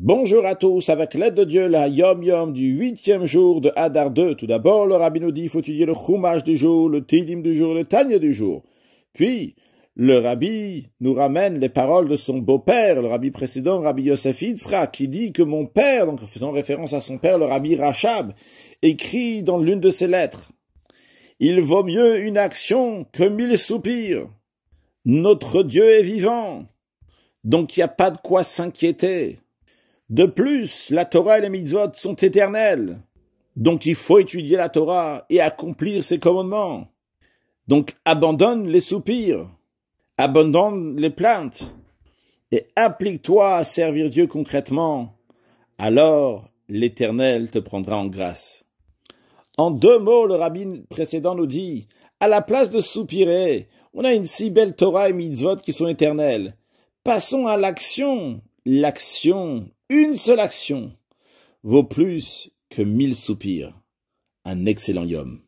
Bonjour à tous, avec l'aide de Dieu, la Yom Yom du huitième jour de Hadar 2. Tout d'abord, le Rabbi nous dit, il faut étudier le Chumash du jour, le Tidim du jour, le Tanya du jour. Puis, le rabbi nous ramène les paroles de son beau-père, le rabbi précédent, rabbi Yosef Yitzra, qui dit que mon père, donc faisant référence à son père, le rabbi Rachab, écrit dans l'une de ses lettres, Il vaut mieux une action que mille soupirs. Notre Dieu est vivant. Donc il n'y a pas de quoi s'inquiéter. De plus, la Torah et les mitzvot sont éternels. Donc il faut étudier la Torah et accomplir ses commandements. Donc abandonne les soupirs, abandonne les plaintes et applique-toi à servir Dieu concrètement. Alors l'Éternel te prendra en grâce. En deux mots, le rabbin précédent nous dit, à la place de soupirer, on a une si belle Torah et mitzvot qui sont éternelles. Passons à l'action l'action, une seule action, vaut plus que mille soupirs. Un excellent homme.